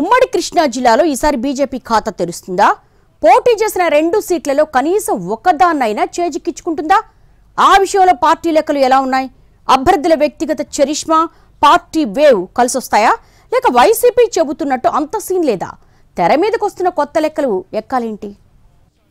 ఉమ్మడి కృష్ణా జిల్లాలో ఈసారి బీజేపీ ఖాతా తెరుస్తుందా పోటీ చేసిన రెండు సీట్లలో కనీసం ఒక్కదాన్నైనా చేజిక్కించుకుంటుందా ఆ విషయంలో పార్టీ లెక్కలు ఎలా ఉన్నాయి అభ్యర్థుల వ్యక్తిగత చరిష్మా పార్టీ వేవ్ కలిసొస్తాయా లేక వైసీపీ చెబుతున్నట్టు అంత సీన్ లేదా తెర మీదకొస్తున్న కొత్త లెక్కలు ఎక్కాలేంటి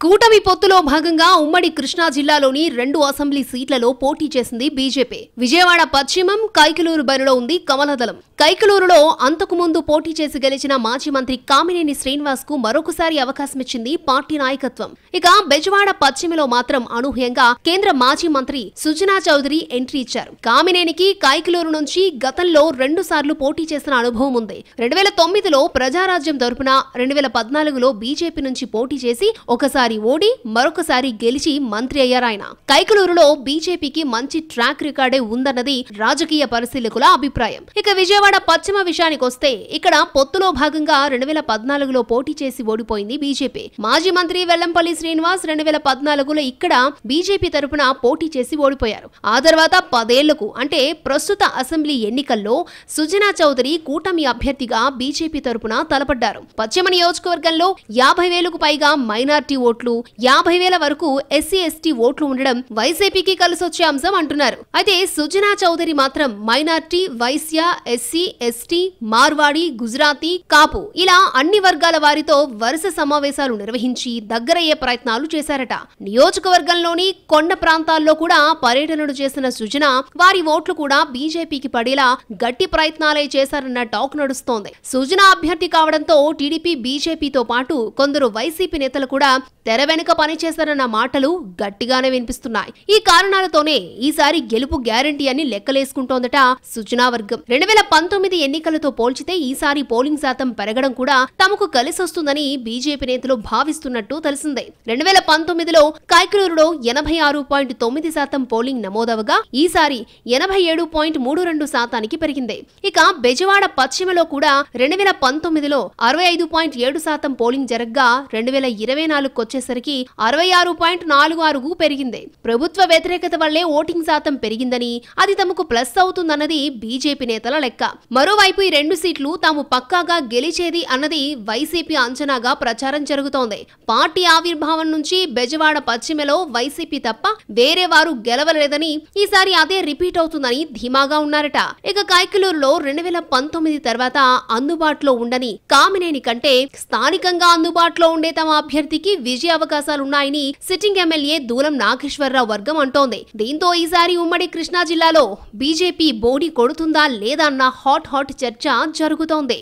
కూటమి పొత్తులో భాగంగా ఉమ్మడి కృష్ణా జిల్లాలోని రెండు అసెంబ్లీ సీట్లలో పోటీ చేసింది బీజేపీ విజయవాడ పశ్చిమం కైకలూరు బరిలో ఉంది కమలదళం కైకలూరులో అంతకుముందు పోటీ చేసి గెలిచిన మాజీ మంత్రి కామినేని శ్రీనివాస్ కు మరొకసారి అవకాశం ఇచ్చింది పార్టీ నాయకత్వం ఇక బెజవాడ పశ్చిమలో మాత్రం అనూహ్యంగా కేంద్ర మాజీ మంత్రి సుజనా చౌదరి ఎంట్రీ ఇచ్చారు కామినేనికి కైకలూరు నుంచి గతంలో రెండు సార్లు పోటీ చేసిన అనుభవం ఉంది రెండు వేల తొమ్మిదిలో ప్రజారాజ్యం తరపున రెండు వేల పద్నాలుగులో బీజేపీ నుంచి పోటీ చేసి ఒకసారి ఒకసారి ఓడి మరొకసారి గెలిచి మంత్రి అయ్యారాయన కైకలూరులో బీజేపీకి మంచి ట్రాక్ రికార్డే ఉందన్నది రాజకీయ పరిశీలకుల అభిప్రాయం ఇక విజయవాడ పశ్చిమ వస్తే ఇక్కడ పొత్తులో భాగంగా రెండు వేల పద్నాలుగులో పోటీ చేసి ఓడిపోయింది బీజేపీ మాజీ మంత్రి వెల్లంపల్లి శ్రీనివాస్ రెండు వేల పద్నాలుగులో ఇక్కడ బీజేపీ తరఫున పోటీ చేసి ఓడిపోయారు ఆ తర్వాత పదేళ్లకు అంటే ప్రస్తుత అసెంబ్లీ ఎన్నికల్లో సుజనా చౌదరి కూటమి అభ్యర్థిగా బీజేపీ తరఫున తలపడ్డారు పశ్చిమ నియోజకవర్గంలో యాభై వేలకు పైగా మైనార్టీ ఓట్లు ఓట్లు యాభై వేల వరకు ఎస్సీ ఎస్టీ ఓట్లు ఉండడం వైసీపీకి కలిసొచ్చే అంశం అంటున్నారు అయితే సుజనా చౌదరి మాత్రం minority Vaishya SC ST Marwadi Gujarati Kapu ఇలా అన్ని వర్గాల వారితో వరుస సమావేశాలు నిర్వహించి దగ్గరయ్యే ప్రయత్నాలు చేశారట నియోజకవర్గంలోని కొండ ప్రాంతాల్లో కూడా పర్యటనలు చేసిన సుజన వారి ఓట్లు కూడా బీజేపీకి పడేలా గట్టి ప్రయత్నాలే చేశారన్న టాక్ నడుస్తోంది సుజన అభ్యర్థి కావడంతో టీడీపీ బీజేపీతో పాటు కొందరు వైసీపీ నేతలు కూడా తెర వెనుక పనిచేశారన్న మాటలు గట్టిగానే వినిపిస్తున్నాయి ఈ కారణాలతోనే ఈసారి గెలుపు గ్యారంటీ అని లెక్కలేసుకుంటోందట సుజనా వర్గం రెండు వేల పంతొమ్మిది ఎన్నికలతో పోల్చితే ఈసారి పోలింగ్ శాతం పెరగడం కూడా తమకు కలిసొస్తుందని బీజేపీ నేతలు భావిస్తున్నట్టు తెలిసిందే రెండు వేల పంతొమ్మిదిలో కైకలూరులో ఎనభై ఆరు పాయింట్ తొమ్మిది శాతం పోలింగ్ నమోదవగా ఈసారి ఎనభై ఏడు పాయింట్ మూడు రెండు శాతానికి పెరిగింది ఇక బెజవాడ పశ్చిమలో కూడా రెండు వేల పంతొమ్మిదిలో అరవై ఐదు పాయింట్ ఏడు శాతం పోలింగ్ జరగ్గా రెండు వేల ఇరవై నాలుగుకొచ్చే వచ్చేసరికి అరవై ఆరు పాయింట్ నాలుగు ఆరుకు పెరిగింది ప్రభుత్వ వ్యతిరేకత వల్లే ఓటింగ్ శాతం పెరిగిందని అది తమకు ప్లస్ అవుతుందన్నది బీజేపీ నేతల లెక్క మరోవైపు ఈ రెండు సీట్లు తాము పక్కాగా గెలిచేది అన్నది వైసీపీ అంచనాగా ప్రచారం జరుగుతోంది పార్టీ ఆవిర్భావం నుంచి బెజవాడ పశ్చిమలో వైసీపీ తప్ప వేరే వారు గెలవలేదని ఈసారి అదే రిపీట్ అవుతుందని ధీమాగా ఉన్నారట ఇక కాయకలూరులో రెండు వేల పంతొమ్మిది తర్వాత అందుబాటులో ఉండని కామినేని కంటే స్థానికంగా అందుబాటులో ఉండే తమ అభ్యర్థికి విజయం అవకాశాలున్నాయని సిట్టింగ్ ఎమ్మెల్యే దూలం నాగేశ్వరరావు వర్గం అంటోంది దీంతో ఈసారి ఉమ్మడి కృష్ణా జిల్లాలో బీజేపీ బోడి కొడుతుందా లేదా అన్న హాట్ హాట్ చర్చ జరుగుతోంది